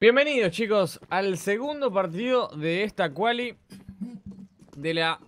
Bienvenidos chicos al segundo partido de esta quali de la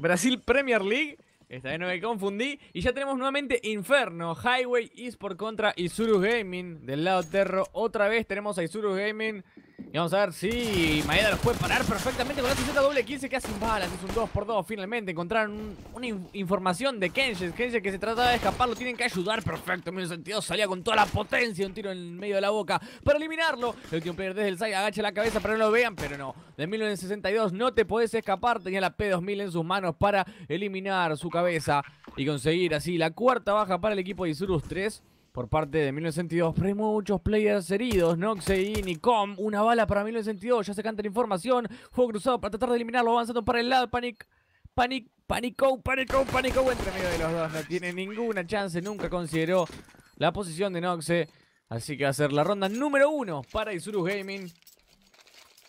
Brasil Premier League. Esta vez no me confundí. Y ya tenemos nuevamente Inferno, Highway por contra Isurus Gaming. Del lado Terro, otra vez tenemos a Isurus Gaming y vamos a ver si Maeda los puede parar perfectamente con la Z doble 15 que hace un balas, es un 2x2 finalmente. Encontraron una información de Kenshin, Kenshin que se trataba de escapar, lo tienen que ayudar, perfecto. en mismo sentido salía con toda la potencia, un tiro en el medio de la boca para eliminarlo. El último player desde el side agacha la cabeza para no lo vean, pero no. De 1962 no te podés escapar, tenía la P2000 en sus manos para eliminar su cabeza y conseguir así la cuarta baja para el equipo de Isurus 3 por parte de 1902. Pero hay muchos players heridos. Noxe y Nicom. Una bala para 1962. Ya se canta la información. Juego cruzado para tratar de eliminarlo. Avanzando para el lado. Panic. Panic. Panico, panic oh, panico oh, oh. entre medio de los dos. No tiene ninguna chance. Nunca consideró la posición de Noxe. Así que va a ser la ronda número uno para Isuru Gaming.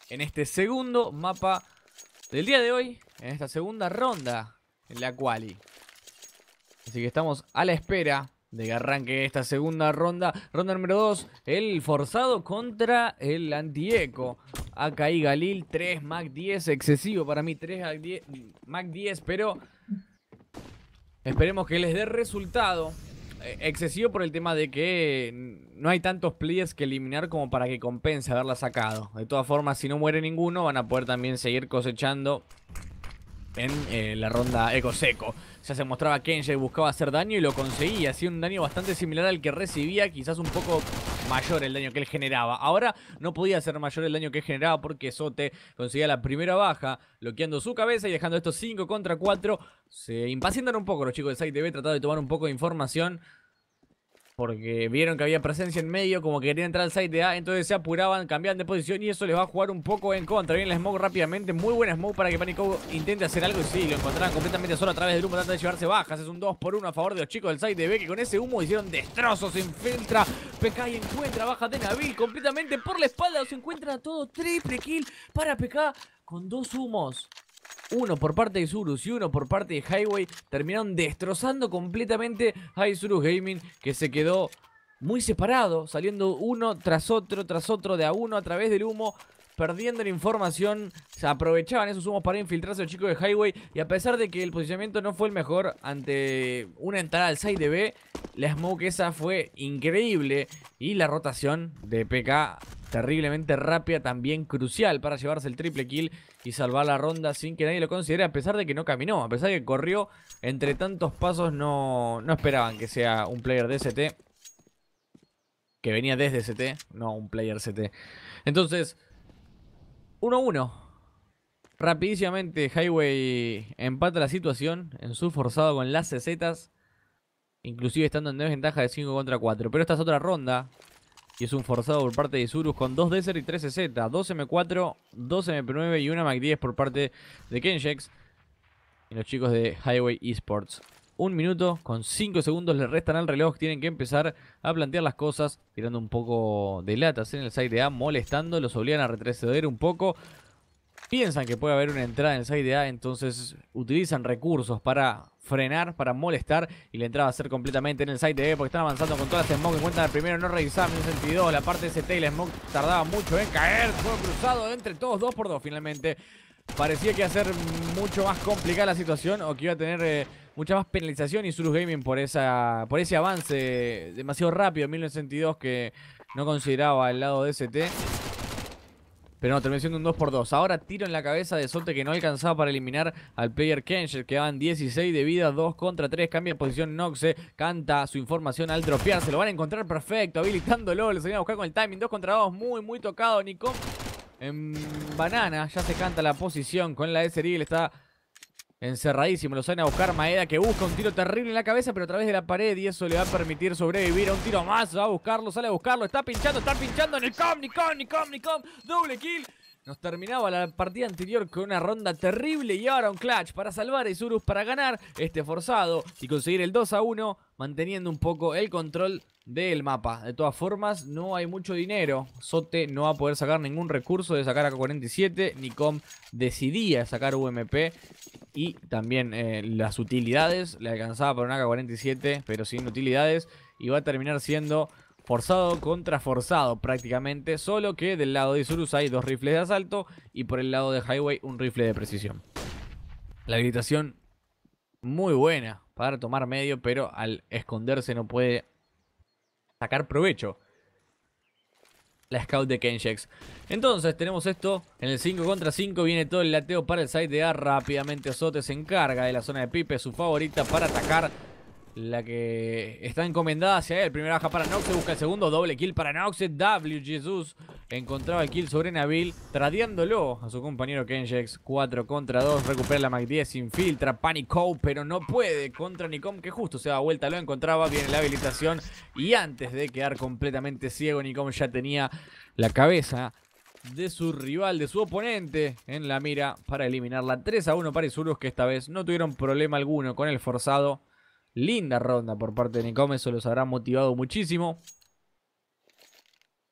En este segundo mapa del día de hoy. En esta segunda ronda en la quali. Así que estamos a la espera de arranque esta segunda ronda. Ronda número 2, el forzado contra el antieco. Akai Galil, 3 Mac 10, excesivo para mí, 3 Mac 10, pero esperemos que les dé resultado. Eh, excesivo por el tema de que no hay tantos players que eliminar como para que compense haberla sacado. De todas formas, si no muere ninguno, van a poder también seguir cosechando en eh, la ronda eco seco. Ya se mostraba Kenji, buscaba hacer daño y lo conseguía. Hacía un daño bastante similar al que recibía, quizás un poco mayor el daño que él generaba. Ahora no podía ser mayor el daño que generaba porque Sote conseguía la primera baja, bloqueando su cabeza y dejando estos 5 contra 4. Se impacientan un poco los chicos de Site tv tratando de tomar un poco de información porque vieron que había presencia en medio, como que querían entrar al site de A, entonces se apuraban, cambiaban de posición y eso les va a jugar un poco en contra. Viene el smoke rápidamente, muy buena smoke para que Panico intente hacer algo y sí, lo encontraron completamente solo a través del humo, trata de llevarse bajas. Es un 2 por 1 a favor de los chicos del site de B, que con ese humo hicieron destrozos, se infiltra, PK y encuentra baja de Nabil completamente por la espalda, se encuentra todo triple kill para PK con dos humos uno por parte de Surus y uno por parte de Highway, terminaron destrozando completamente a Surus Gaming, que se quedó muy separado, saliendo uno tras otro, tras otro, de a uno a través del humo. Perdiendo la información, se aprovechaban esos humos para infiltrarse los chicos de Highway. Y a pesar de que el posicionamiento no fue el mejor ante una entrada al side B, la smoke esa fue increíble. Y la rotación de PK terriblemente rápida, también crucial para llevarse el triple kill y salvar la ronda sin que nadie lo considere, a pesar de que no caminó, a pesar de que corrió entre tantos pasos, no, esperaban que sea un player de ST, que venía desde ST, no un player CT. Entonces, 1-1. Rapidísimamente Highway empata la situación en su forzado con las CZ inclusive estando en desventaja de 5 contra 4. Pero esta es otra ronda y es un forzado por parte de Isurus con 2 Desert y 3 CZ. 2 M4, 2 MP9 y una MAC-10 por parte de Kenjex. Y los chicos de Highway Esports. Un minuto con 5 segundos le restan al reloj. Tienen que empezar a plantear las cosas. Tirando un poco de latas en el side de A. Molestando. Los obligan a retroceder un poco piensan que puede haber una entrada en el side A, entonces utilizan recursos para frenar, para molestar y la entrada va a ser completamente en el side B porque están avanzando con todas las smoke que cuentan el primero, no revisaban en la parte ST y la smoke tardaba mucho en caer, fue cruzado entre todos, dos por dos finalmente. Parecía que iba a ser mucho más complicada la situación o que iba a tener eh, mucha más penalización y Surus Gaming por, esa, por ese avance demasiado rápido en 1962 que no consideraba el lado de ST. Pero no, terminó siendo un 2x2. Ahora tiro en la cabeza de Sote que no alcanzaba para eliminar al player que Quedaban 16 de vida, 2 contra 3. Cambia de posición Noxe. Canta su información al trofear. Se lo van a encontrar perfecto, habilitándolo. Lo se a buscar con el timing. 2 contra 2, muy, muy tocado. Nico en banana. Ya se canta la posición con la s Le Está Encerradísimo, lo sale a buscar Maeda que busca un tiro terrible en la cabeza pero a través de la pared y eso le va a permitir sobrevivir a un tiro más, va a buscarlo, sale a buscarlo, está pinchando, está pinchando en el com, Nicom, Nicom, doble kill nos terminaba la partida anterior con una ronda terrible y ahora un clutch para salvar a Isurus para ganar este forzado y conseguir el 2 a 1 manteniendo un poco el control del mapa. De todas formas, no hay mucho dinero. Sote no va a poder sacar ningún recurso de sacar AK-47. Nicom decidía sacar UMP y también eh, las utilidades. Le alcanzaba por un AK-47, pero sin utilidades. Y va a terminar siendo Forzado contra forzado prácticamente, solo que del lado de Isurus hay dos rifles de asalto y por el lado de Highway un rifle de precisión. La habilitación muy buena para tomar medio, pero al esconderse no puede sacar provecho. La scout de Kenshex. Entonces tenemos esto, en el 5 contra 5 viene todo el lateo para el side de A, rápidamente Sote se encarga de la zona de Pipe, su favorita para atacar la que está encomendada hacia él. Primera baja para Noxe, busca el segundo, doble kill para Noxe. W Jesus encontraba el kill sobre Nabil, tradeándolo a su compañero Kenjex. 4 contra 2, recupera la Mac 10, infiltra Panicou. pero no puede contra Nikom. que justo se da vuelta, lo encontraba, viene la habilitación. Y antes de quedar completamente ciego, Nikom ya tenía la cabeza de su rival, de su oponente en la mira para eliminarla. 3 a 1 para Isurus que esta vez no tuvieron problema alguno con el forzado Linda ronda por parte de Nicom, eso los habrá motivado muchísimo.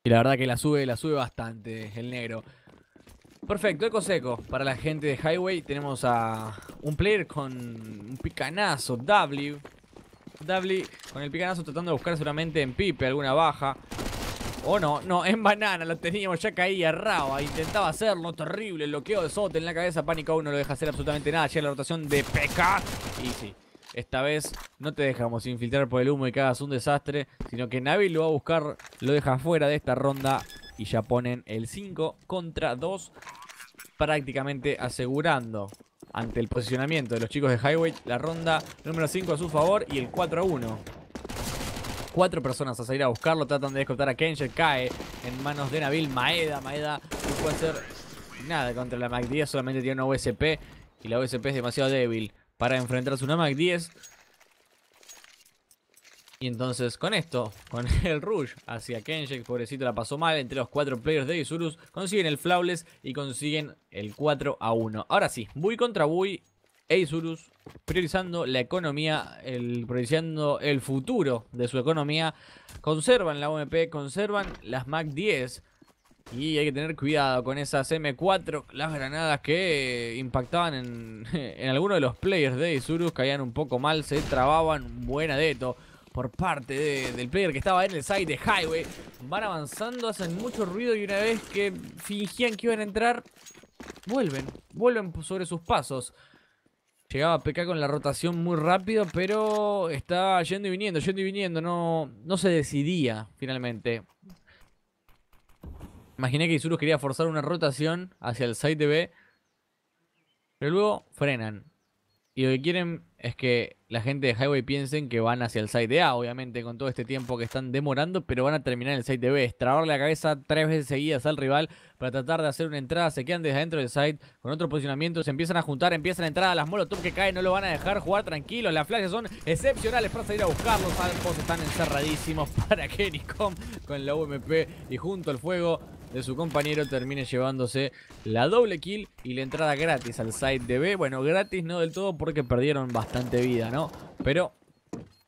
Y la verdad que la sube, la sube bastante el negro. Perfecto, eco seco. Para la gente de Highway tenemos a un player con un picanazo, W. W con el picanazo tratando de buscar solamente en Pipe alguna baja. O oh, no, no, en banana lo teníamos, ya caía Raba, intentaba hacerlo, terrible, el bloqueo de Sote en la cabeza, Pánico uno no lo deja hacer absolutamente nada, llega la rotación de PK y sí, esta vez no te dejamos infiltrar por el humo y que hagas un desastre, sino que Nabil lo va a buscar, lo deja fuera de esta ronda y ya ponen el 5 contra 2, prácticamente asegurando ante el posicionamiento de los chicos de Highway la ronda número 5 a su favor y el 4 a 1. Cuatro personas a salir a buscarlo, tratan de descontar a Kenshin, cae en manos de Nabil Maeda. Maeda no puede hacer nada contra la mac solamente tiene una USP y la USP es demasiado débil para enfrentarse a una Mac 10. Y entonces con esto, con el Rush hacia Kenshek, pobrecito la pasó mal, entre los cuatro players de Isurus consiguen el Flawless y consiguen el 4 a 1. Ahora sí, Buy contra Bui, e Isurus priorizando la economía, el, priorizando el futuro de su economía, conservan la OMP, conservan las MAC 10 y hay que tener cuidado con esas M4, las granadas que impactaban en, en alguno de los players de Isurus, caían un poco mal, se trababan, un buen adeto por parte del player que estaba en el side de Highway. Van avanzando, hacen mucho ruido y una vez que fingían que iban a entrar, vuelven, vuelven sobre sus pasos. Llegaba PK con la rotación muy rápido, pero está yendo y viniendo, yendo y viniendo, no, no se decidía finalmente. Imaginé que Isurus quería forzar una rotación hacia el site de B. Pero luego frenan. Y lo que quieren es que la gente de Highway piensen que van hacia el site de A, obviamente, con todo este tiempo que están demorando, pero van a terminar en el site de B. Estrabarle la cabeza tres veces seguidas al rival para tratar de hacer una entrada. Se quedan desde adentro del site con otro posicionamiento. Se empiezan a juntar, empiezan a entrar a las molotov que caen. No lo van a dejar jugar tranquilos. Las flashes son excepcionales para salir a buscarlos. Ambos están encerradísimos para Kenicom con la UMP y junto al fuego de su compañero termine llevándose la doble kill y la entrada gratis al site de B. Bueno, gratis no del todo porque perdieron bastante vida, ¿no? Pero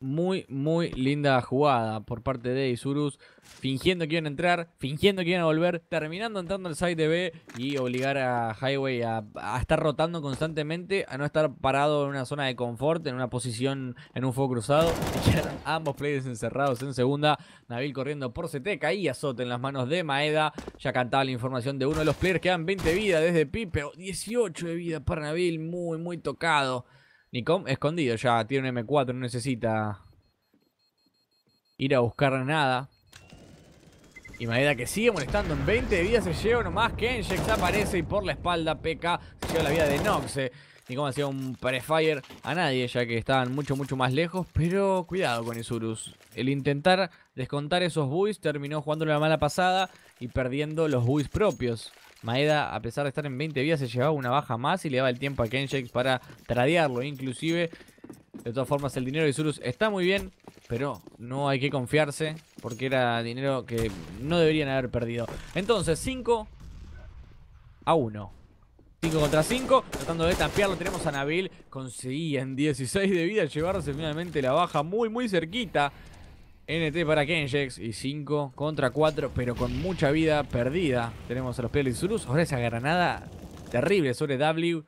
muy, muy linda jugada por parte de Isurus, fingiendo que iban a entrar, fingiendo que iban a volver, terminando entrando al side de B y obligar a Highway a, estar rotando constantemente, a no estar parado en una zona de confort, en una posición, en un fuego cruzado. ambos players encerrados en segunda. Nabil corriendo por CT, caía azote en las manos de Maeda. Ya cantaba la información de uno de los players, quedan 20 vidas desde Pipe, 18 de vida para Nabil, muy, muy tocado. Nikom escondido ya, tiene un M4, no necesita ir a buscar nada. Y Maeda que sigue molestando en 20 de se lleva nomás. Kenjex aparece y por la espalda peca se lleva la vida de Noxe. Nicom hacía un prefire a nadie ya que estaban mucho mucho más lejos. Pero cuidado con Isurus. El intentar descontar esos buis terminó jugándole la mala pasada y perdiendo los buis propios. Maeda, a pesar de estar en 20 vidas, se llevaba una baja más y le daba el tiempo a Kenshin para tradearlo. Inclusive, de todas formas, el dinero de Zurus está muy bien, pero no hay que confiarse porque era dinero que no deberían haber perdido. Entonces, 5 a 1. 5 contra 5, tratando de tapearlo, tenemos a Nabil, conseguía en 16 de vida llevarse finalmente la baja muy muy cerquita NT para Kenjex y 5 contra 4, pero con mucha vida perdida. Tenemos a los Pelis Ahora esa granada terrible sobre W.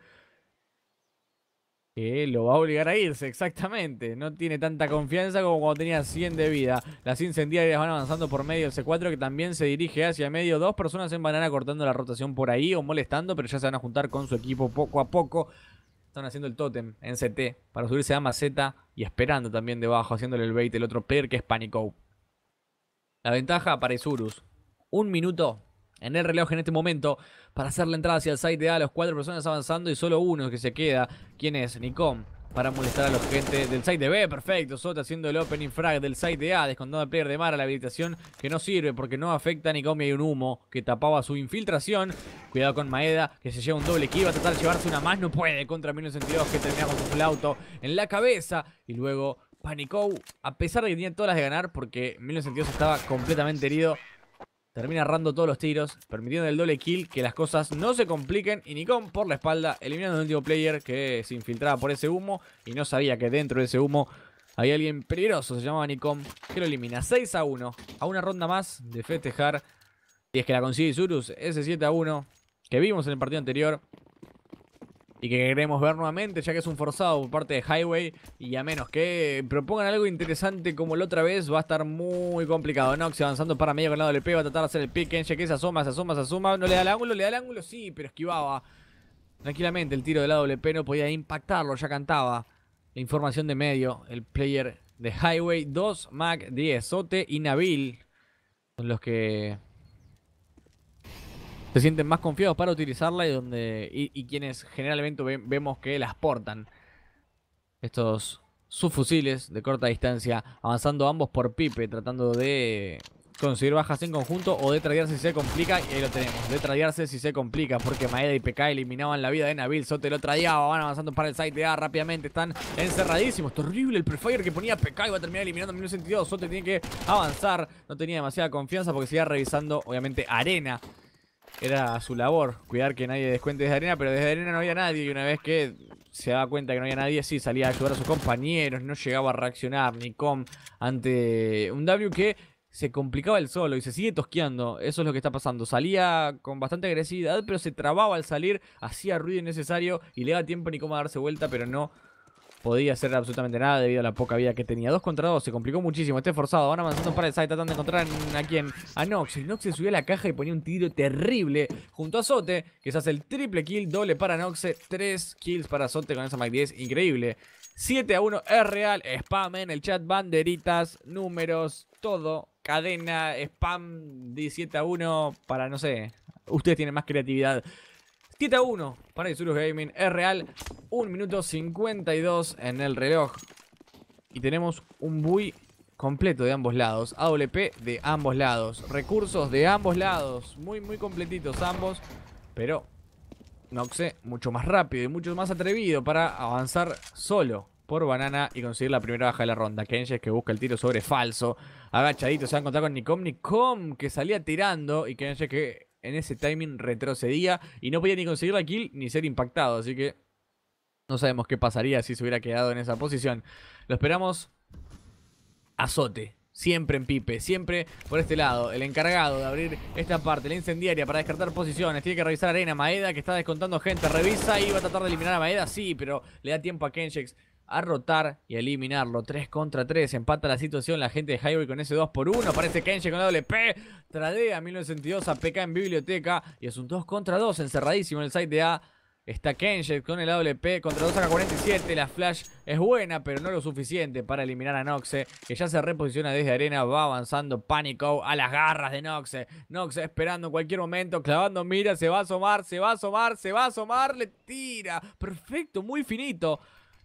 Que lo va a obligar a irse, exactamente. No tiene tanta confianza como cuando tenía 100 de vida. Las incendiarias van avanzando por medio del C4 que también se dirige hacia medio. Dos personas en banana cortando la rotación por ahí o molestando, pero ya se van a juntar con su equipo poco a poco. Están haciendo el tótem en CT para subirse a Maceta y esperando también debajo, haciéndole el bait el otro per que es Panico. La ventaja para Isurus. Un minuto en el reloj en este momento para hacer la entrada hacia el site de A. Los cuatro personas avanzando y solo uno que se queda. ¿Quién es? Nikom para molestar a los gente del site de B. Perfecto, Sota haciendo el opening frag del site de A, descontando al player de Mara la habilitación que no sirve porque no afecta ni Nicomi. Hay un humo que tapaba su infiltración. Cuidado con Maeda, que se lleva un doble que Va a tratar de llevarse una más. No puede contra 1962 que termina con su flauto en la cabeza. Y luego Panicou. a pesar de que tenía todas las de ganar porque 1962 estaba completamente herido. Termina errando todos los tiros, permitiendo el doble kill, que las cosas no se compliquen. Y Nikon por la espalda, eliminando al último player que se infiltraba por ese humo. Y no sabía que dentro de ese humo había alguien peligroso, se llamaba Nikon, que lo elimina 6 a 1. A una ronda más de festejar. Y es que la consigue Surus ese 7 a 1 que vimos en el partido anterior y que queremos ver nuevamente, ya que es un forzado por parte de Highway. Y a menos que propongan algo interesante como la otra vez, va a estar muy complicado. Nox avanzando para medio con el lado del va a tratar de hacer el pick. Ya que se asoma, se asoma, se asoma. No le da el ángulo, le da el ángulo, sí, pero esquivaba. Tranquilamente el tiro del lado del no podía impactarlo, ya cantaba. La información de medio, el player de Highway 2, Mac 10, Sote y Nabil. Son los que se sienten más confiados para utilizarla y donde y, quienes generalmente vemos que las portan estos subfusiles de corta distancia avanzando ambos por pipe tratando de conseguir bajas en conjunto o de tradearse si se complica y ahí lo tenemos de tradearse si se complica porque Maeda y PK eliminaban la vida de Nabil Sote lo tradeaba van avanzando para el site A rápidamente están encerradísimos terrible el prefire que ponía PK va a terminar eliminando en sentido. Sote tiene que avanzar no tenía demasiada confianza porque seguía revisando obviamente arena era su labor, cuidar que nadie descuente desde arena, pero desde arena no había nadie y una vez que se daba cuenta que no había nadie, sí, salía a ayudar a sus compañeros, no llegaba a reaccionar ni con ante un W que se complicaba el solo y se sigue tosqueando. Eso es lo que está pasando. Salía con bastante agresividad, pero se trababa al salir, hacía ruido innecesario y le daba tiempo ni a darse vuelta, pero no podía hacer absolutamente nada debido a la poca vida que tenía. Dos contra dos, se complicó muchísimo. Este forzado, van avanzando para el side, tratando de encontrar a quién. A Nox. Y Nox se subió a la caja y ponía un tiro terrible junto a Sote, que se hace el triple kill, doble para Nox, tres kills para Sote con esa mag 10. Increíble. 7 a 1 es real. Spam en el chat, banderitas, números, todo. Cadena, spam, 17 a 1 para, no sé, ustedes tienen más creatividad. 7 1 para Isurus Gaming. Es real. 1 minuto 52 en el reloj. Y tenemos un bui completo de ambos lados. AWP de ambos lados. Recursos de ambos lados. Muy, muy completitos ambos. Pero Noxe mucho más rápido y mucho más atrevido para avanzar solo por banana y conseguir la primera baja de la ronda. Kenji que busca el tiro sobre falso. Agachadito se va a encontrar con Nikom. Nikom que salía tirando y Kenji que en ese timing retrocedía y no podía ni conseguir la kill ni ser impactado. Así que no sabemos qué pasaría si se hubiera quedado en esa posición. Lo esperamos azote. Siempre en pipe, siempre por este lado. El encargado de abrir esta parte, la incendiaria para descartar posiciones. Tiene que revisar Arena, Maeda que está descontando gente. Revisa y va a tratar de eliminar a Maeda, sí, pero le da tiempo a Kenjex a rotar y eliminarlo. 3 contra 3, empata la situación la gente de Highway con ese 2 por 1. Aparece Kenji con la WP, tradea 1962 a PK en biblioteca y es un 2 contra 2 encerradísimo en el site de A. Está Kenji con el WP. contra 2 saca 47 La flash es buena, pero no lo suficiente para eliminar a Noxe, que ya se reposiciona desde arena. Va avanzando Panico a las garras de Noxe. Noxe esperando en cualquier momento, clavando mira, se va a asomar, se va a asomar, se va a asomar, le tira. Perfecto, muy finito.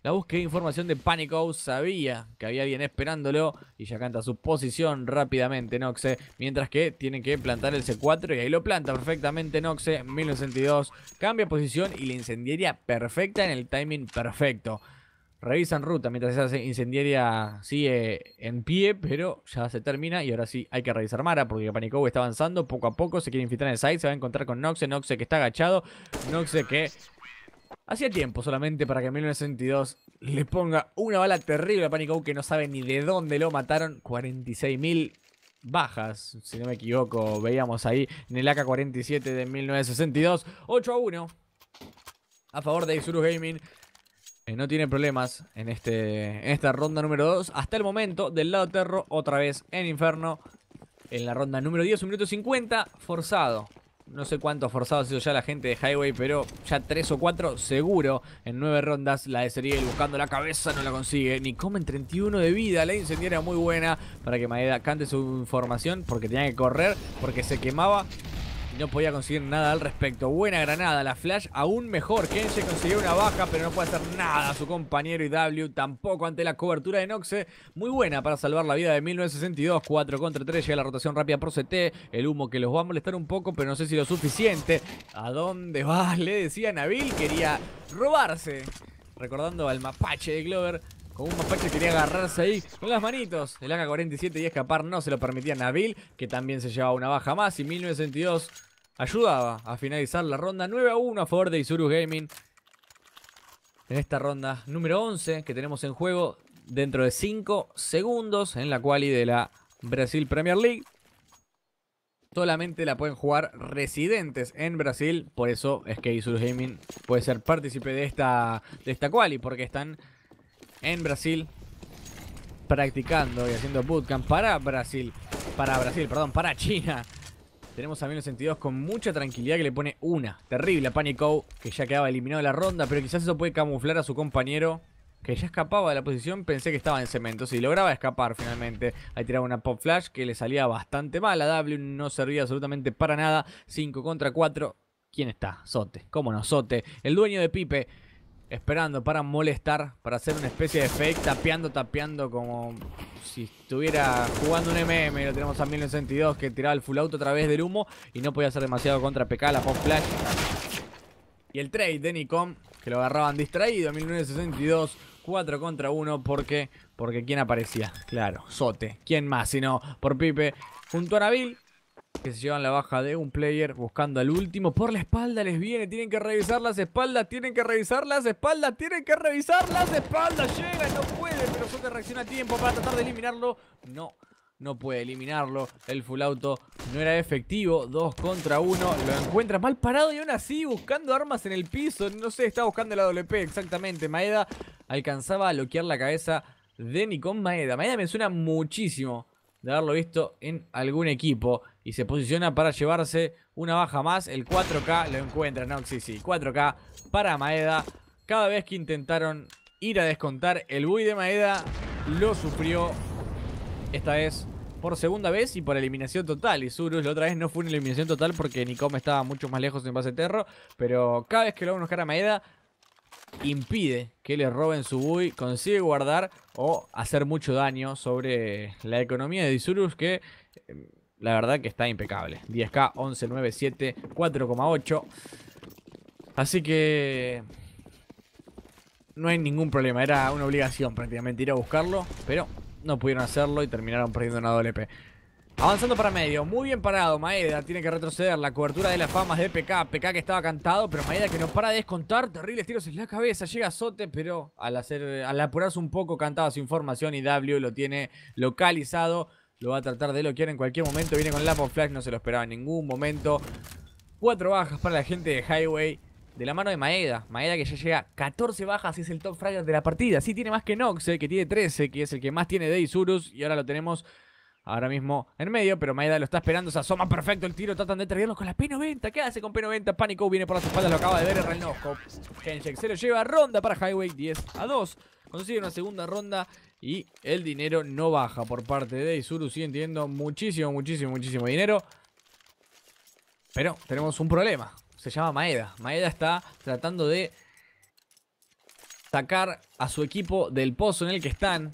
La búsqueda de información de Panicow sabía que había alguien esperándolo y ya canta su posición rápidamente Noxe. Mientras que tiene que plantar el C4 y ahí lo planta perfectamente Noxe. 1962 cambia posición y la incendiaria perfecta en el timing perfecto. Revisan ruta mientras esa incendiaria sigue en pie, pero ya se termina y ahora sí hay que revisar Mara porque Panicow está avanzando poco a poco. Se quiere infiltrar en el site, se va a encontrar con Noxe. Noxe que está agachado, Noxe que Hacía tiempo solamente para que en 1962 le ponga una bala terrible a Panicow que no sabe ni de dónde lo mataron. 46.000 bajas, si no me equivoco, veíamos ahí en el AK-47 de 1962. 8 a 1 a favor de Isuru Gaming. Eh, no tiene problemas en, este, esta ronda número 2. Hasta el momento, del lado terro, otra vez en Inferno. En la ronda número 10, un minuto 50, forzado no sé cuántos forzados sido ya la gente de Highway, pero ya tres o cuatro seguro. En nueve rondas la de Seriel buscando la cabeza no la consigue. Ni comen 31 de vida. La era muy buena para que Maeda cante su información porque tenía que correr, porque se quemaba no podía conseguir nada al respecto. Buena granada, la Flash aún mejor. se consiguió una baja, pero no puede hacer nada. Su compañero IW tampoco ante la cobertura de Noxe. Muy buena para salvar la vida de 1962. 4 contra 3, llega la rotación rápida por CT. El humo que los va a molestar un poco, pero no sé si lo suficiente. ¿A dónde va? Le decía Nabil, quería robarse. Recordando al mapache de Glover. Con un mapache quería agarrarse ahí con las manitos. El AK-47 y escapar no se lo permitía Nabil, que también se llevaba una baja más. Y 1962 ayudaba a finalizar la ronda 9 a 1 a favor de Isurus Gaming. En esta ronda número 11 que tenemos en juego dentro de 5 segundos en la quali de la Brasil Premier League. Solamente la pueden jugar residentes en Brasil, por eso es que Isurus Gaming puede ser partícipe de esta, de esta quali, porque están en Brasil practicando y haciendo bootcamp para Brasil, para Brasil, perdón, para China. Tenemos a menos 62 con mucha tranquilidad que le pone una. Terrible a que ya quedaba eliminado de la ronda, pero quizás eso puede camuflar a su compañero, que ya escapaba de la posición. Pensé que estaba en cemento, si lograba escapar finalmente. Ahí tiraba una pop flash que le salía bastante mal a W, no servía absolutamente para nada. 5 contra 4. ¿Quién está? Sote. ¿Cómo no? Sote, el dueño de Pipe. Esperando para molestar, para hacer una especie de fake, tapeando, tapeando como si estuviera jugando un MM. Lo tenemos a 1962 que tiraba el full auto a través del humo y no podía hacer demasiado contra PK, la pop flash. Y el trade de Nikon, que lo agarraban distraído, 1962, 4 contra 1, porque, porque ¿quién aparecía? Claro, Sote, ¿quién más? Sino por Pipe, junto a Nabil, que se llevan la baja de un player buscando al último. Por la espalda les viene, tienen que revisar las espaldas, tienen que revisar las espaldas, tienen que revisar las espaldas. Llega, no puede, pero Sote reacciona a tiempo para tratar de eliminarlo. No, no puede eliminarlo. El full auto no era efectivo. Dos contra uno, lo encuentra mal parado y aún así buscando armas en el piso. No sé, está buscando la WP exactamente. Maeda alcanzaba a bloquear la cabeza de Nikon Maeda. Maeda me suena muchísimo de haberlo visto en algún equipo y se posiciona para llevarse una baja más. El 4K lo encuentra, no, sí, sí, 4K para Maeda. Cada vez que intentaron ir a descontar, el Bui de Maeda lo sufrió esta vez por segunda vez y por eliminación total. Y Surus la otra vez no fue una eliminación total porque Nikom estaba mucho más lejos en base terro. Pero cada vez que lo va a buscar a Maeda, impide que le roben su bui, consigue guardar o hacer mucho daño sobre la economía de Isurus que em, la verdad que está impecable. 10K, 11, 9, 7, 4,8. Así que... No hay ningún problema. Era una obligación prácticamente ir a buscarlo. Pero no pudieron hacerlo y terminaron perdiendo una P. Avanzando para medio, muy bien parado Maeda, tiene que retroceder, la cobertura de las famas de PK, PK que estaba cantado, pero Maeda que no para de descontar, terribles tiros en la cabeza, llega Sote, pero al, hacer, al apurarse un poco cantaba su información y W lo tiene localizado lo va a tratar de loquear en cualquier momento. Viene con la Lapon Flash, no se lo esperaba en ningún momento. Cuatro bajas para la gente de Highway. De la mano de Maeda. Maeda que ya llega 14 bajas y es el top fragger de la partida. Sí tiene más que Nox, eh, que tiene 13, que es el que más tiene de Isurus. Y ahora lo tenemos ahora mismo en medio, pero Maeda lo está esperando, se asoma perfecto el tiro, tratan de traerlo con la P90, ¿qué hace con P90? pánico viene por las espaldas, lo acaba de ver el reloj. se lo lleva ronda para Highway 10 a 2. Consigue una segunda ronda y el dinero no baja por parte de Isuru. Sí, entiendo. Muchísimo, muchísimo, muchísimo dinero. Pero tenemos un problema. Se llama Maeda. Maeda está tratando de sacar a su equipo del pozo en el que están.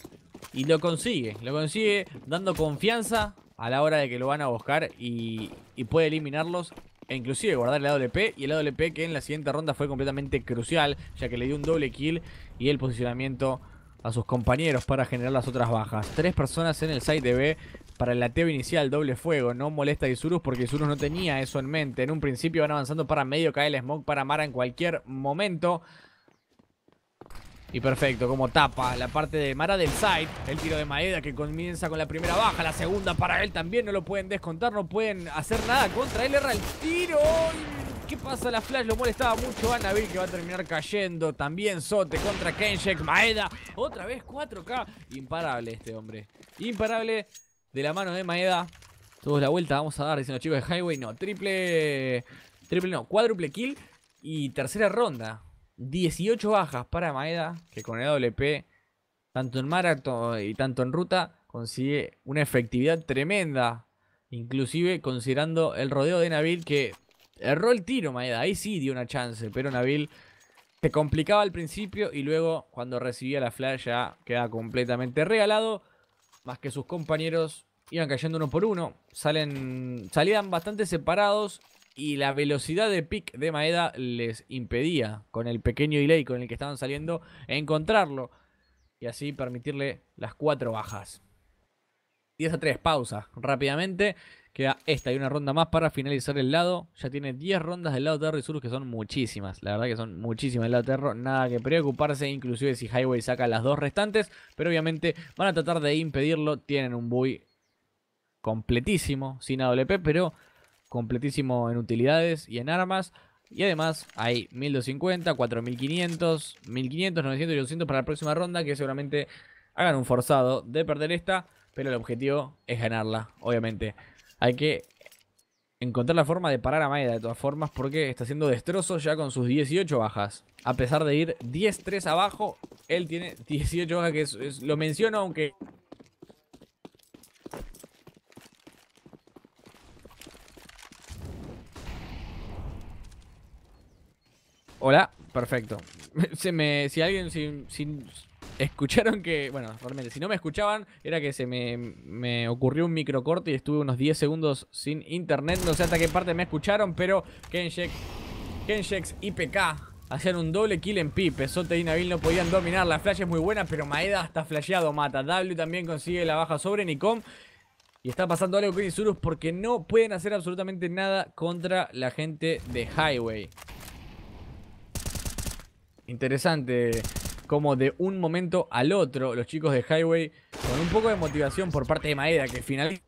Y lo consigue. Lo consigue dando confianza a la hora de que lo van a buscar. Y, y puede eliminarlos e inclusive guardar el AWP y el AWP que en la siguiente ronda fue completamente crucial, ya que le dio un doble kill y el posicionamiento a sus compañeros para generar las otras bajas. Tres personas en el site de B para el lateo inicial, doble fuego. No molesta a Isurus porque Isurus no tenía eso en mente. En un principio van avanzando para medio, cae el smoke para Mara en cualquier momento. Y perfecto, como tapa la parte de Mara del side. El tiro de Maeda que comienza con la primera baja. La segunda para él también. No lo pueden descontar, no pueden hacer nada contra él. Erra el tiro. ¿Qué pasa? La Flash lo molestaba mucho a Nabil que va a terminar cayendo. También Sote contra Kenshek. Maeda. Otra vez 4K. Imparable este hombre. Imparable de la mano de Maeda. Todos la vuelta vamos a dar, dicen los chicos de Highway. No, triple... Triple no, cuádruple kill. Y tercera ronda. 18 bajas para Maeda. Que con el AWP, tanto en maratón y tanto en ruta, consigue una efectividad tremenda. Inclusive considerando el rodeo de Nabil que Erró el tiro Maeda, ahí sí dio una chance, pero Nabil se complicaba al principio y luego cuando recibía la flash ya queda completamente regalado, más que sus compañeros iban cayendo uno por uno, salen, salían bastante separados y la velocidad de pick de Maeda les impedía, con el pequeño delay con el que estaban saliendo, encontrarlo y así permitirle las cuatro bajas. 10 a 3, pausa rápidamente. Queda esta y una ronda más para finalizar el lado. Ya tiene 10 rondas del lado de y Surus que son muchísimas. La verdad que son muchísimas del lado Terro. Nada que preocuparse, inclusive si Highway saca las dos restantes. Pero obviamente van a tratar de impedirlo. Tienen un buy completísimo, sin AWP, pero completísimo en utilidades y en armas. Y además hay 1250, 4500, 1500, 900 y 800 para la próxima ronda que seguramente hagan un forzado de perder esta. Pero el objetivo es ganarla, obviamente. Hay que encontrar la forma de parar a Maeda de todas formas porque está haciendo destrozos ya con sus 18 bajas. A pesar de ir 10-3 abajo, él tiene 18 bajas que lo menciono aunque... Hola, perfecto. Se si alguien, sin escucharon que, bueno, realmente si no me escuchaban era que se me, ocurrió un micro corte y estuve unos 10 segundos sin internet, no sé hasta qué parte me escucharon, pero Kenshek, y PK hacían un doble kill en pipe, Pesote y Nabil no podían dominar, la flash es muy buena, pero Maeda está flasheado mata, W también consigue la baja sobre Nikon. Y está pasando algo con Isurus porque no pueden hacer absolutamente nada contra la gente de Highway. Interesante como de un momento al otro los chicos de Highway con un poco de motivación por parte de Maeda que finalmente...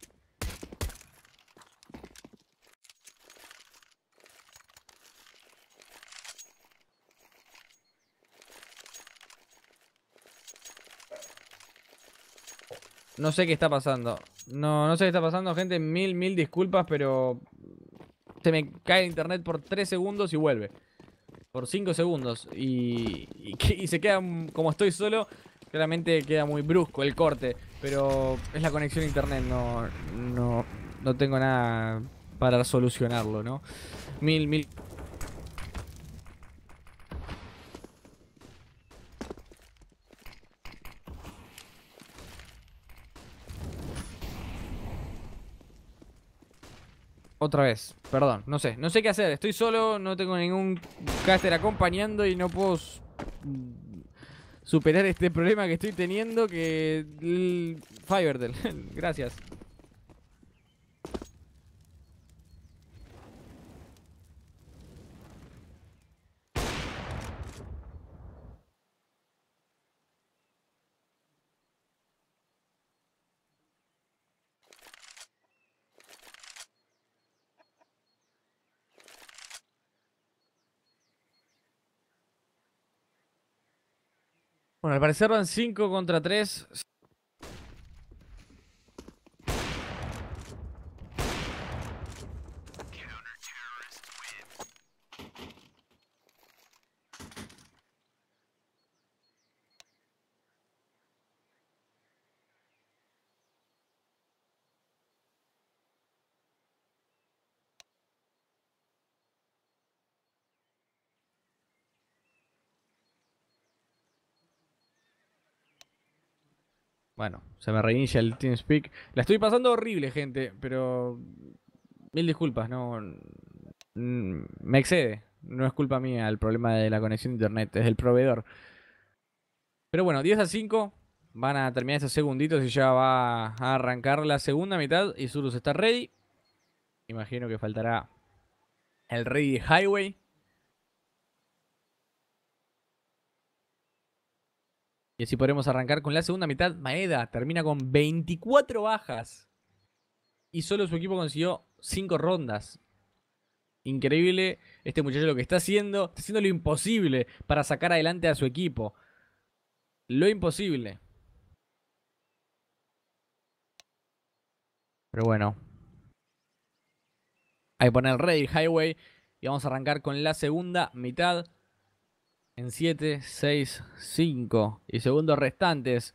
No sé qué está pasando. No, no sé qué está pasando, gente. Mil, mil disculpas, pero... Se me cae el internet por tres segundos y vuelve por 5 segundos y, se queda como estoy solo. Claramente queda muy brusco el corte, pero es la conexión a internet, no, no, no tengo nada para solucionarlo, ¿no? Mil, mil Otra vez, perdón, no sé, no sé qué hacer, estoy solo, no tengo ningún caster acompañando y no puedo superar este problema que estoy teniendo que... Fivertel, gracias. Bueno, al parecer van 5 contra 3. Bueno, se me reinicia el TeamSpeak. La estoy pasando horrible, gente, pero. Mil disculpas, no. Mm, me excede. No es culpa mía el problema de la conexión a internet, es el proveedor. Pero bueno, 10 a 5. Van a terminar estos segunditos y ya va a arrancar la segunda mitad. Y Surus está ready. Imagino que faltará el Ready Highway. Y así podremos arrancar con la segunda mitad. Maeda termina con 24 bajas. Y solo su equipo consiguió 5 rondas. Increíble este muchacho lo que está haciendo. Está haciendo lo imposible para sacar adelante a su equipo. Lo imposible. Pero bueno. ahí pone el Ready Highway. Y vamos a arrancar con la segunda mitad en 7, 6, 5 y segundos restantes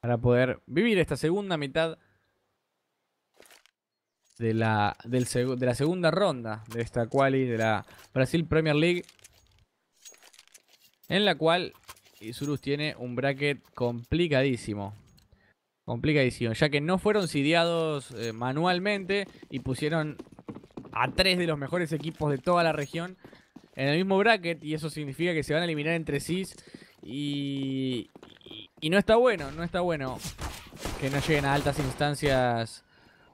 para poder vivir esta segunda mitad de la, de la segunda ronda de esta quali de la Brasil Premier League. En la cual Isurus tiene un bracket complicadísimo. Complicadísimo, ya que no fueron sidiados eh, manualmente y pusieron a tres de los mejores equipos de toda la región en el mismo bracket y eso significa que se van a eliminar entre sí y, y, no está bueno, no está bueno que no lleguen a altas instancias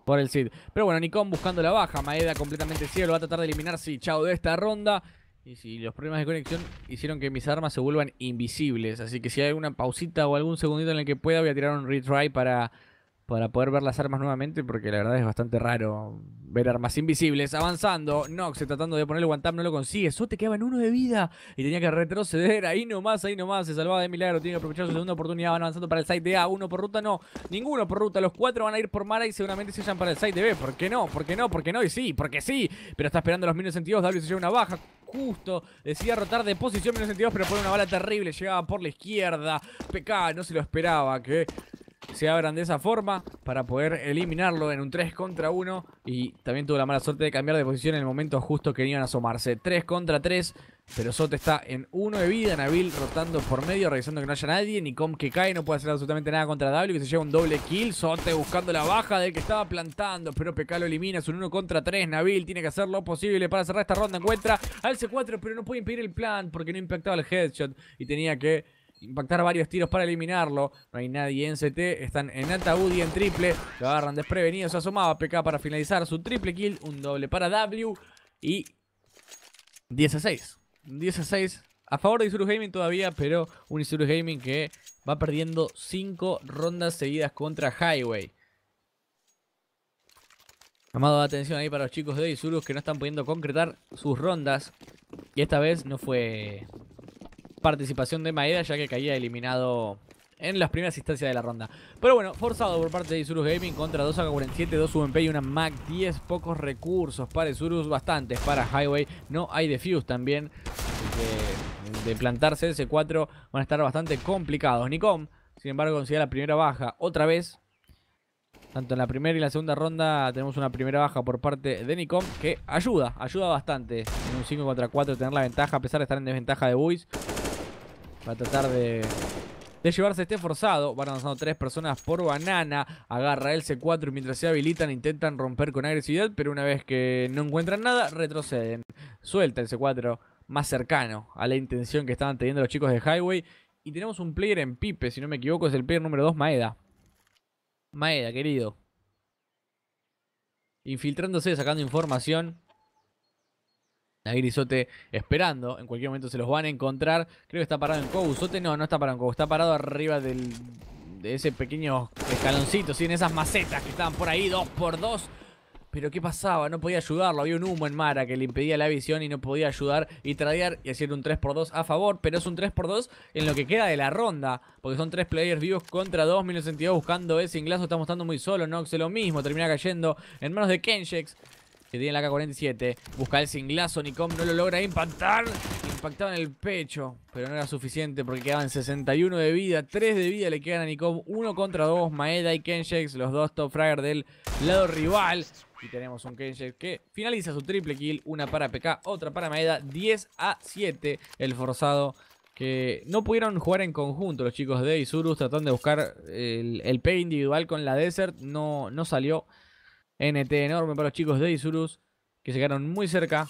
por el seed. Pero bueno, Nikon buscando la baja, Maeda completamente ciego, lo va a tratar de eliminar, si chao de esta ronda. Y si los problemas de conexión hicieron que mis armas se vuelvan invisibles, así que si hay alguna pausita o algún segundito en el que pueda voy a tirar un retry para para poder ver las armas nuevamente, porque la verdad es bastante raro ver armas invisibles avanzando. Nox tratando de poner el guantam, no lo consigue. Eso te quedaba en uno de vida y tenía que retroceder. Ahí nomás, ahí nomás, se salvaba de milagro. Tiene que aprovechar su segunda oportunidad. Van avanzando para el site de A. Uno por ruta, no. Ninguno por ruta. Los cuatro van a ir por Mara y seguramente se vayan para el site de B. ¿Por qué no? ¿Por qué no? ¿Por qué no? Y sí, porque sí. Pero está esperando los minus sentidos. W se lleva una baja justo. Decía rotar de posición menos sentidos, pero pone una bala terrible. Llegaba por la izquierda. Pecado, no se lo esperaba. Que se abran de esa forma para poder eliminarlo en un 3 contra 1 y también tuvo la mala suerte de cambiar de posición en el momento justo que iban a asomarse. 3 contra 3, pero Sote está en 1 de vida, Nabil rotando por medio, revisando que no haya nadie, Nicom que cae, no puede hacer absolutamente nada contra W, que se lleva un doble kill, Sote buscando la baja del que estaba plantando, pero PK lo elimina, es un 1 contra 3, Nabil tiene que hacer lo posible para cerrar esta ronda, encuentra al C4, pero no puede impedir el plan porque no impactaba el headshot y tenía que impactar varios tiros para eliminarlo. No hay nadie en CT, están en ataúd y en triple. Lo agarran desprevenidos, asomaba PK para finalizar su triple kill, un doble para W y 16. 16 a favor de Isuru Gaming todavía, pero un Isuru Gaming que va perdiendo 5 rondas seguidas contra Highway. Llamado de atención ahí para los chicos de Isurus que no están pudiendo concretar sus rondas. Y esta vez no fue participación de Maeda, ya que caía eliminado en las primeras instancias de la ronda. Pero bueno, forzado por parte de Isurus Gaming contra 2 AK-47, 2 UMP y una MAC 10. Pocos recursos para Isurus, bastantes para Highway. No hay defuse también. Así que de plantarse ese 4 van a estar bastante complicados. Nikom sin embargo, consigue la primera baja otra vez. Tanto en la primera y la segunda ronda tenemos una primera baja por parte de Nikom que ayuda, ayuda bastante en un 5 contra 4 tener la ventaja a pesar de estar en desventaja de Buis. Para tratar de, llevarse este forzado. Van avanzando tres personas por banana. Agarra el C4 y mientras se habilitan intentan romper con agresividad. Pero una vez que no encuentran nada, retroceden. Suelta el C4 más cercano a la intención que estaban teniendo los chicos de Highway. Y tenemos un player en pipe, si no me equivoco, es el player número 2, Maeda. Maeda, querido. Infiltrándose, sacando información. A esperando. En cualquier momento se los van a encontrar. Creo que está parado en Sote. No, no está parado en Está parado arriba de ese pequeño escaloncito. ¿sí? En esas macetas que estaban por ahí. Dos por dos. Pero ¿qué pasaba? No podía ayudarlo. Había un humo en Mara que le impedía la visión y no podía ayudar y tradear y hacer un 3x2 a favor. Pero es un 3x2 en lo que queda de la ronda. Porque son 3 players vivos contra 2. y buscando ese inglazo Estamos estando muy solo. Nox lo mismo. Termina cayendo en manos de Kenchex que tiene la K-47. Busca el singlazo, Nikom no lo logra impactar. Impactaba en el pecho, pero no era suficiente porque quedaban 61 de vida, 3 de vida le quedan a Nikom. 1 contra 2, Maeda y Kenshex. los dos top fragger del lado rival. Y tenemos un Kenshex que finaliza su triple kill, una para PK, otra para Maeda, 10 a 7, el forzado que no pudieron jugar en conjunto los chicos de Isurus, tratan de buscar el, el individual con la Desert, no, no salió. NT enorme para los chicos de Isurus, que llegaron muy cerca.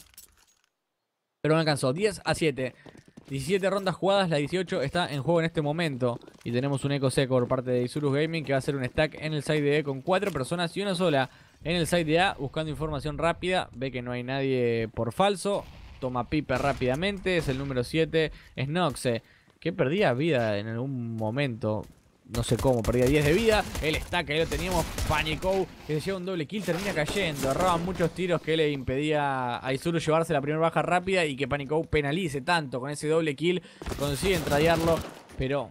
Pero no alcanzó. 10 a 7. 17 rondas jugadas, la 18 está en juego en este momento. Y tenemos un eco seco por parte de Isurus Gaming que va a hacer un stack en el side de E con 4 personas y una sola en el side de A buscando información rápida. Ve que no hay nadie por falso. Toma Pipe rápidamente. Es el número 7. Es que perdía vida en algún momento no sé cómo, perdía 10 de vida. El que ahí lo teníamos. Panicou, que se lleva un doble kill, termina cayendo. Erraban muchos tiros que le impedía a Isuru llevarse la primera baja rápida y que Panicou penalice tanto con ese doble kill. Consiguen tradearlo, pero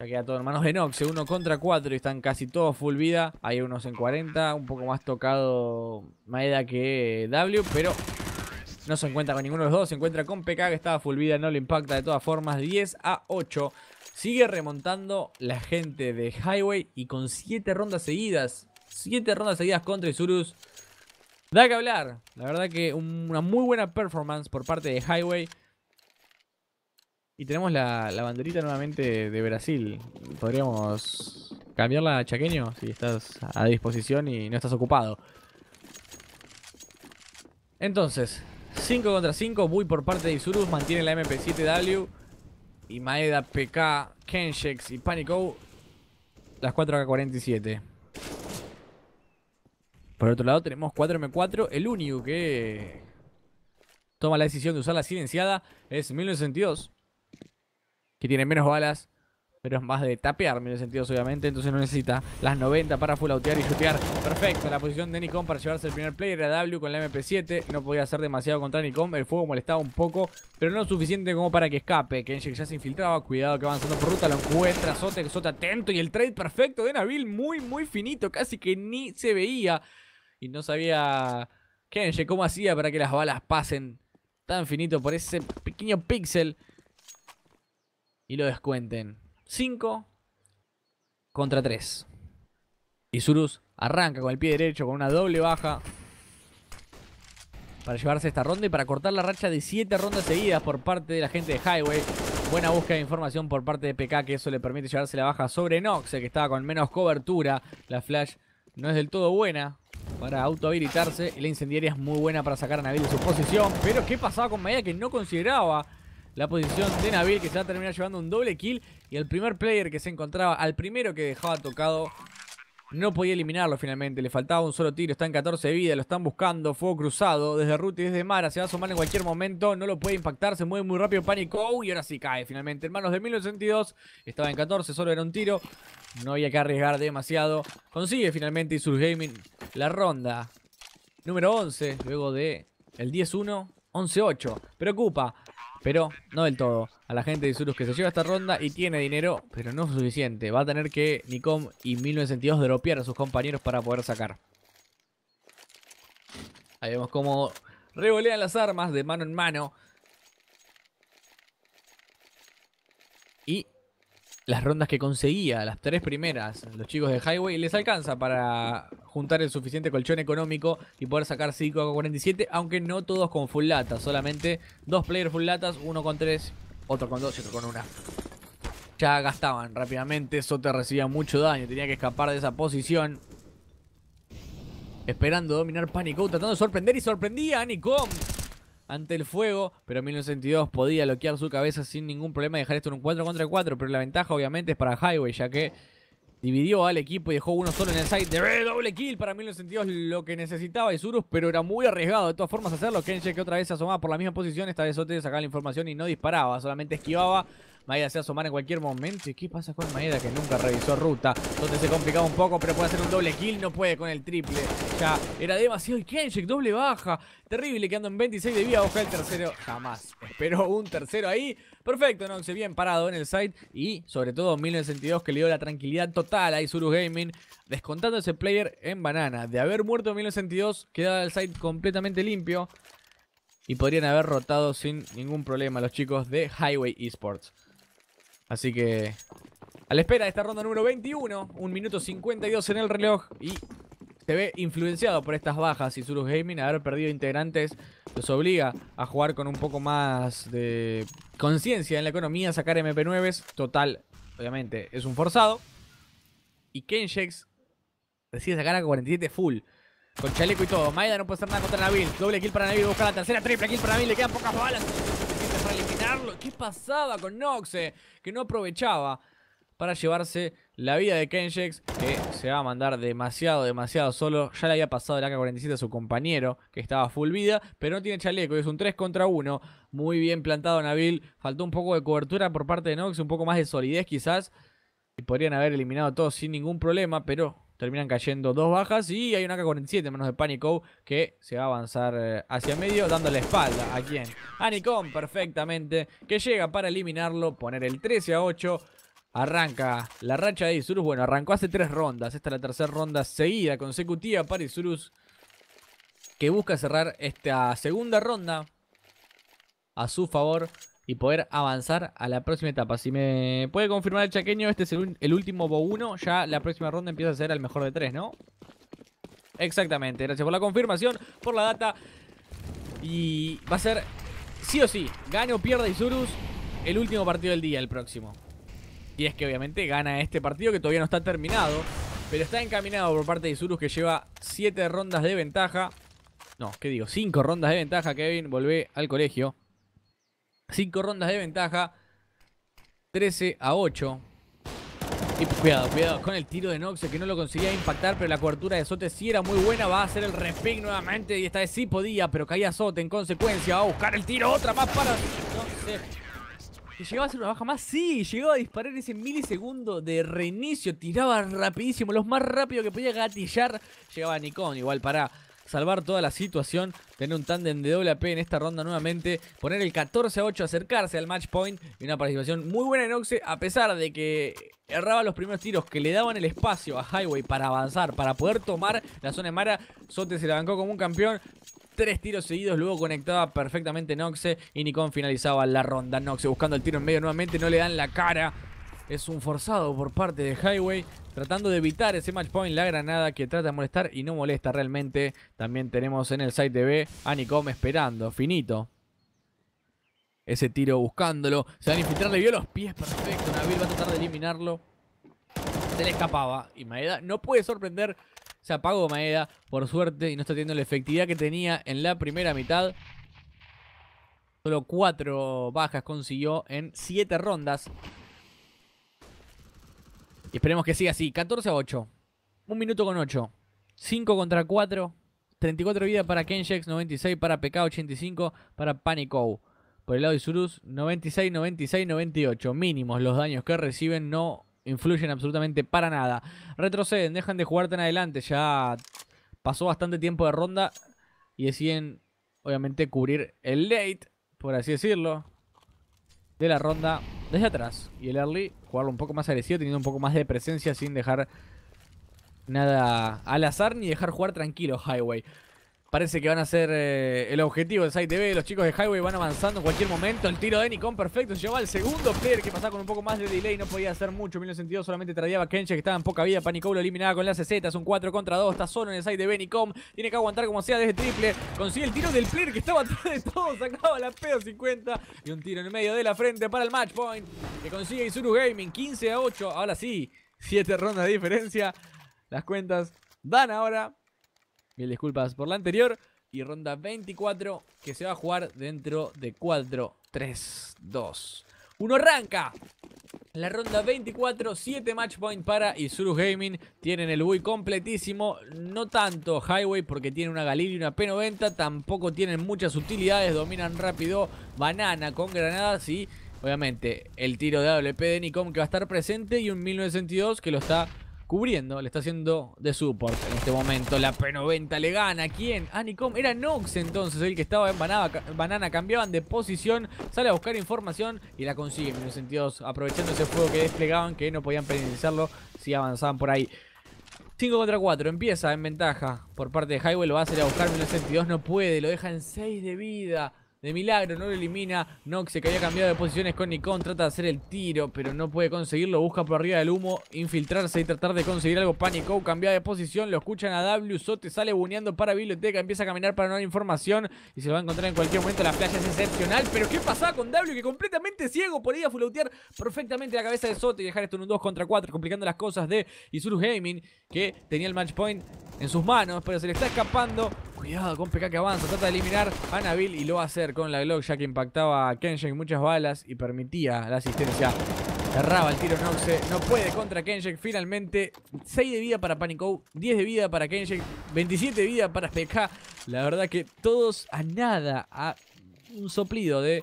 ya queda todo en manos de Nox. Uno contra 4 y están casi todos full vida. Hay unos en 40, un poco más tocado Maeda que W, pero no se encuentra con ninguno de los dos, se encuentra con PK que estaba full vida, no le impacta de todas formas, 10 a 8 Sigue remontando la gente de Highway y con 7 rondas seguidas. 7 rondas seguidas contra Isurus. Da que hablar. La verdad que una muy buena performance por parte de Highway. Y tenemos la, banderita nuevamente de Brasil. Podríamos cambiarla a chaqueño si estás a disposición y no estás ocupado. Entonces, 5 contra 5, muy por parte de Isurus, mantiene la MP7W y Maeda, PK, Kenshex y Panico. Las 4K47. Por otro lado tenemos 4M4. El único que toma la decisión de usar la silenciada es 1962. Que tiene menos balas pero es más de tapear, en el sentido, obviamente. Entonces no necesita las 90 para full y chutear. Perfecto, la posición de Nikon para llevarse el primer player a W con la MP7. No podía hacer demasiado contra Nikon. El fuego molestaba un poco, pero no lo suficiente como para que escape. que ya se infiltraba. Cuidado que avanzando por ruta. Lo encuentra Sota, atento. Y el trade perfecto de Nabil, muy, muy finito. Casi que ni se veía. Y no sabía Kenji cómo hacía para que las balas pasen tan finito por ese pequeño píxel. Y lo descuenten. 5 contra 3. Y Surus arranca con el pie derecho, con una doble baja. Para llevarse esta ronda y para cortar la racha de 7 rondas seguidas por parte de la gente de Highway. Buena búsqueda de información por parte de PK, que eso le permite llevarse la baja sobre Nox, que estaba con menos cobertura. La flash no es del todo buena para autohabilitarse. La incendiaria es muy buena para sacar a Nabil de su posición. Pero ¿qué pasaba con Maya que no consideraba la posición de Nabil que se termina llevando un doble kill. Y el primer player que se encontraba, al primero que dejaba tocado, no podía eliminarlo finalmente. Le faltaba un solo tiro, está en 14 vidas, lo están buscando. Fuego cruzado desde Ruti, desde Mara, se va a asomar en cualquier momento. No lo puede impactar, se mueve muy rápido Pánico. Oh, y ahora sí cae finalmente. en manos de 1962, estaba en 14, solo era un tiro. No había que arriesgar demasiado. Consigue finalmente Isur Gaming la ronda número 11, luego de el 10-1, 11-8. Preocupa pero no del todo. A la gente de Zurus que se lleva esta ronda y tiene dinero, pero no es suficiente. Va a tener que Nicom y 1962 dropear a sus compañeros para poder sacar. Ahí vemos cómo revolean las armas de mano en mano. las rondas que conseguía, las tres primeras, los chicos de Highway, les alcanza para juntar el suficiente colchón económico y poder sacar 5 a 47, aunque no todos con full Lata, solamente dos players full latas, uno con tres, otro con dos y otro con una. Ya gastaban rápidamente, Sote recibía mucho daño, tenía que escapar de esa posición. Esperando dominar Panic tratando de sorprender y sorprendía a Nicom ante el fuego, pero 1962 podía bloquear su cabeza sin ningún problema y dejar esto en un 4 contra 4, pero la ventaja obviamente es para Highway, ya que dividió al equipo y dejó uno solo en el side de doble kill para 1962. lo que necesitaba Isurus, pero era muy arriesgado de todas formas hacerlo. Kenche que otra vez se asomaba por la misma posición, esta vez de sacar la información y no disparaba, solamente esquivaba Maeda se asomar en cualquier momento. ¿Y qué pasa con Maeda que nunca revisó ruta? Entonces se complicaba un poco, pero puede hacer un doble kill. No puede con el triple. Ya era demasiado. Y Kenshik, doble baja. Terrible, quedando en 26 de vida. Ojalá el tercero. Jamás. Esperó un tercero ahí. Perfecto, Se bien parado en el site. Y sobre todo 1962 que le dio la tranquilidad total a iSuru Gaming. Descontando ese player en banana. De haber muerto 1962, quedaba el site completamente limpio. Y podrían haber rotado sin ningún problema los chicos de Highway Esports. Así que a la espera de esta ronda número 21, un minuto 52 en el reloj y se ve influenciado por estas bajas y Zulu Gaming haber perdido integrantes los obliga a jugar con un poco más de conciencia en la economía, sacar MP9s, total, obviamente es un forzado. Y Kenjex decide sacar a 47 full. Con chaleco y todo. Maeda no puede hacer nada contra Nabil. Doble kill para Nabil. Busca la tercera. Triple kill para Nabil. Le quedan pocas balas. ¿Qué pasaba con Noxe? Que no aprovechaba para llevarse la vida de Kenjex, que se va a mandar demasiado, demasiado solo. Ya le había pasado el AK-47 a su compañero, que estaba full vida, pero no tiene chaleco, es un 3 contra 1. Muy bien plantado Nabil, faltó un poco de cobertura por parte de Nox, un poco más de solidez quizás. Y podrían haber eliminado a todos sin ningún problema, pero terminan cayendo dos bajas y hay una ak 47 en menos de Panico que se va a avanzar eh, hacia medio dándole espalda. ¿A quién? A Nikon perfectamente que llega para eliminarlo, poner el 13 a 8. Arranca la racha de Isurus. Bueno, arrancó hace tres rondas. Esta es la tercera ronda seguida consecutiva para Isurus que busca cerrar esta segunda ronda a su favor y poder avanzar a la próxima etapa. Si me puede confirmar el chaqueño, este es el, último Bo 1. Ya la próxima ronda empieza a ser el mejor de tres, ¿no? Exactamente. Gracias por la confirmación, por la data. Y va a ser sí o sí, gane o pierda Isurus el último partido del día, el próximo. Y es que obviamente gana este partido que todavía no está terminado, pero está encaminado por parte de Isurus que lleva 7 rondas de ventaja. No, ¿qué digo? 5 rondas de ventaja, Kevin. Volvé al colegio. Cinco rondas de ventaja. 13 a 8. Y cuidado, cuidado con el tiro de Noxe que no lo conseguía impactar, pero la cobertura de Sote sí era muy buena. Va a hacer el resping nuevamente y esta vez sí podía, pero caía Sote en consecuencia. Va a buscar el tiro, otra más para Noxio. llegaba a hacer una baja más? Sí, llegó a disparar ese milisegundo de reinicio. Tiraba rapidísimo, los más rápido que podía gatillar. Llegaba Nikon igual para salvar toda la situación, tener un tándem de doble AP en esta ronda nuevamente, poner el 14 a 8, acercarse al match point y una participación muy buena en Noxe. a pesar de que erraba los primeros tiros que le daban el espacio a Highway para avanzar, para poder tomar la zona de Mara. Sote se la bancó como un campeón. Tres tiros seguidos, luego conectaba perfectamente Noxe y Nikon finalizaba la ronda. Noxe buscando el tiro en medio nuevamente, no le dan la cara es un forzado por parte de Highway, tratando de evitar ese match point, la granada que trata de molestar y no molesta realmente. También tenemos en el site B a Nicom esperando, finito. Ese tiro buscándolo, se van a infiltrar, le vio los pies, perfecto, Nabil va a tratar de eliminarlo. Se le escapaba y Maeda no puede sorprender se apagó Maeda, por suerte, y no está teniendo la efectividad que tenía en la primera mitad. Solo cuatro bajas consiguió en siete rondas esperemos que siga así. 14 a 8. Un minuto con 8. 5 contra 4. 34 vidas para Kenjex, 96 para PK, 85 para Panicow Por el lado de Surus, 96, 96, 98. Mínimos los daños que reciben, no influyen absolutamente para nada. Retroceden, dejan de jugar tan adelante. Ya pasó bastante tiempo de ronda y deciden, obviamente, cubrir el late, por así decirlo de la ronda desde atrás. Y el early, jugarlo un poco más agresivo, teniendo un poco más de presencia sin dejar nada al azar ni dejar jugar tranquilo Highway. Parece que van a ser eh, el objetivo del Side B, Los chicos de Highway van avanzando en cualquier momento. El tiro de Nicom perfecto. Se lleva el segundo player que pasaba con un poco más de delay. No podía hacer mucho. Sentido solamente a Kenche que estaba en poca vida. Panicou lo eliminaba con la CZ. Es un 4 contra 2. Está solo en el Side B, Nicom tiene que aguantar como sea desde triple. Consigue el tiro del player que estaba atrás de todos. Sacaba la P50. Y un tiro en el medio de la frente para el match point. Que consigue Isuru Gaming. 15 a 8. Ahora sí. 7 rondas de diferencia. Las cuentas dan ahora. Mil disculpas por la anterior. Y ronda 24 que se va a jugar dentro de 4, 3, 2. 1 arranca. La ronda 24, 7 match point para Isuru Gaming. Tienen el Wii completísimo. No tanto Highway porque tiene una Galil y una P90. Tampoco tienen muchas utilidades. Dominan rápido. Banana con granadas y obviamente el tiro de AWP de Nicom que va a estar presente. Y un 1962 que lo está cubriendo, le está haciendo de support en este momento. La P90 le gana. ¿Quién? A ah, Nicom. Era Nox entonces el que estaba en banana, banana. Cambiaban de posición. Sale a buscar información y la consigue. los sentidos. Aprovechando ese fuego que desplegaban. Que no podían penalizarlo si avanzaban por ahí. 5 contra 4, empieza en ventaja por parte de Highway, lo va a hacer a buscar sentidos no puede, lo deja en 6 de vida. De milagro, no lo elimina. Nox que había cambiado de posiciones con Nikon. Trata de hacer el tiro, pero no puede conseguirlo. Busca por arriba del humo, infiltrarse y tratar de conseguir algo. Panico, cambia de posición. Lo escuchan a W. Sote sale buneando para biblioteca. Empieza a caminar para no dar información. Y se lo va a encontrar en cualquier momento. La playa es excepcional. Pero ¿qué pasaba con W? Que completamente ciego podía flautear perfectamente la cabeza de Sote y dejar esto en un 2 contra 4. Complicando las cosas de Isuru Gaming, que tenía el match point en sus manos. Pero se le está escapando Cuidado con PK que avanza. Trata de eliminar a Nabil y lo va a hacer con la Glock, ya que impactaba a Kenshin muchas balas y permitía la asistencia. Cerraba el tiro Noxe, no puede contra Kenshin. Finalmente, 6 de vida para Panicow 10 de vida para Kenshin, 27 de vida para PK. La verdad que todos a nada, a un soplido de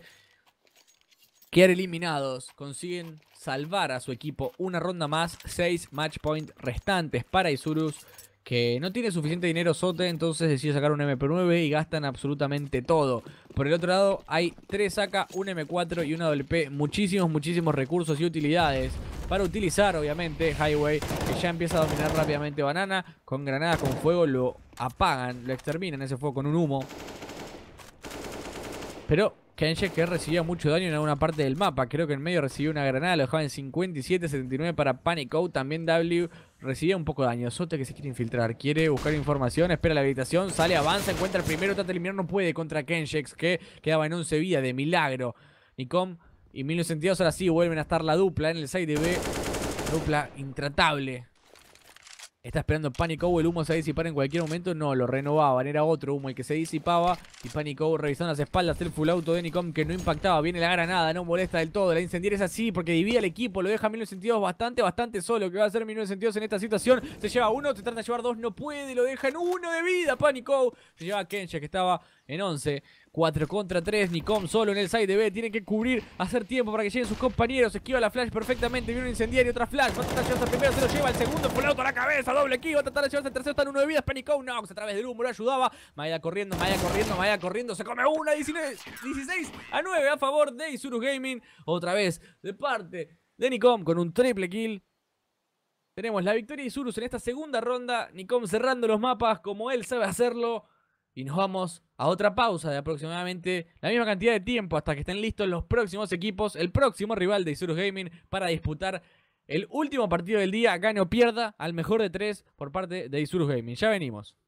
quedar eliminados, consiguen salvar a su equipo una ronda más, 6 match point restantes para Isurus que no tiene suficiente dinero Sote, entonces decide sacar un MP9 y gastan absolutamente todo. Por el otro lado, hay tres AK, un M4 y una WP, muchísimos, muchísimos recursos y utilidades para utilizar, obviamente, Highway, que ya empieza a dominar rápidamente Banana, con granadas, con fuego, lo apagan, lo exterminan ese fuego con un humo. Pero Kenji que recibía mucho daño en alguna parte del mapa. Creo que en medio recibió una granada, lo dejaba en 57-79 para Panic Out. También W Recibe un poco de daño. Sota que se quiere infiltrar. Quiere buscar información. Espera la habilitación. Sale, avanza. Encuentra el primero. Trata de eliminar. No puede contra Kenshex. Que quedaba en 11 vidas. De milagro. Nicom y sentidos. ahora sí vuelven a estar la dupla en el side B. Dupla intratable. Está esperando Panic el humo se va a disipar en cualquier momento. No, lo renovaban, era otro humo el que se disipaba. Y Panic revisando las espaldas, el full auto de Nicom que no impactaba. Viene la granada, no molesta del todo. La incendiar es así porque divide al equipo, lo deja sentidos bastante, bastante solo. ¿Qué va a hacer 1902 en esta situación. Se lleva uno, te trata de llevar dos, no puede, lo deja en uno de vida. Panic se lleva a Kenja que estaba en 11. 4 contra 3, Nicom solo en el side de B, tiene que cubrir, hacer tiempo para que lleguen sus compañeros, esquiva la flash perfectamente, viene un incendiario, otra flash, va a tratar de llevarse al primero, se lo lleva, el segundo, por la otra la cabeza, doble kill, va a tratar de llevarse al tercero, está en uno de vidas, panicó, Nox a través del humo, lo ayudaba, Maya corriendo, Maya corriendo, Maya corriendo, se come una, 16 a 9 a favor de Isurus Gaming, otra vez de parte de Nicom con un triple kill, tenemos la victoria de Isurus en esta segunda ronda. Nicom cerrando los mapas como él sabe hacerlo. Y nos vamos a otra pausa de aproximadamente la misma cantidad de tiempo hasta que estén listos los próximos equipos, el próximo rival de Isurus Gaming para disputar el último partido del día. Gane o pierda al mejor de tres por parte de Isurus Gaming. Ya venimos.